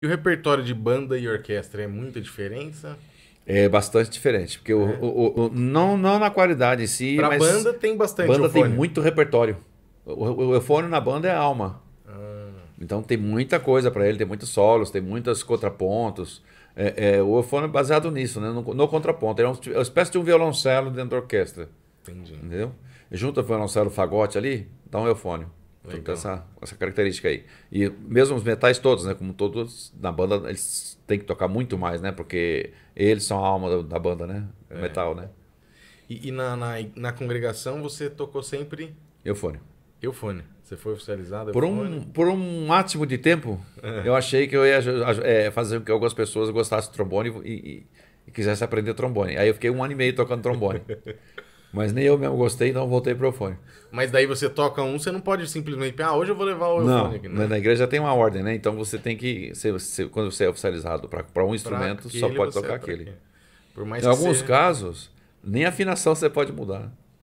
E o repertório de banda e orquestra é muita diferença? É bastante diferente, porque é. o, o, o, não, não na qualidade em si, pra mas... banda tem bastante banda eufônio. tem muito repertório. O, o eufônio na banda é alma. Ah. Então tem muita coisa para ele, tem muitos solos, tem muitos contrapontos. É, é, o eufônio é baseado nisso, né? no, no contraponto. Ele é uma, uma espécie de um violoncelo dentro da orquestra. Entendi. Entendeu? Junta o violoncelo fagote ali, dá um eufônio. Então, Legal. Tem essa, essa característica aí. E mesmo os metais todos, né? Como todos na banda, eles têm que tocar muito mais, né? Porque eles são a alma da banda, né? É, é. Metal, né? E, e na, na, na, congregação você tocou sempre... Eufone. Eufone. Você foi oficializado por um Por um átimo de tempo, é. eu achei que eu ia é, fazer com que algumas pessoas gostassem de trombone e, e, e quisessem aprender trombone. Aí eu fiquei um ano e meio tocando trombone. Mas nem eu mesmo gostei, então voltei pro fone Mas daí você toca um, você não pode simplesmente, ah, hoje eu vou levar o fone Não, na igreja tem uma ordem, né? Então você tem que, você, você, quando você é oficializado para um instrumento, pra só pode tocar aquele. Em alguns seja... casos, nem a afinação você pode mudar.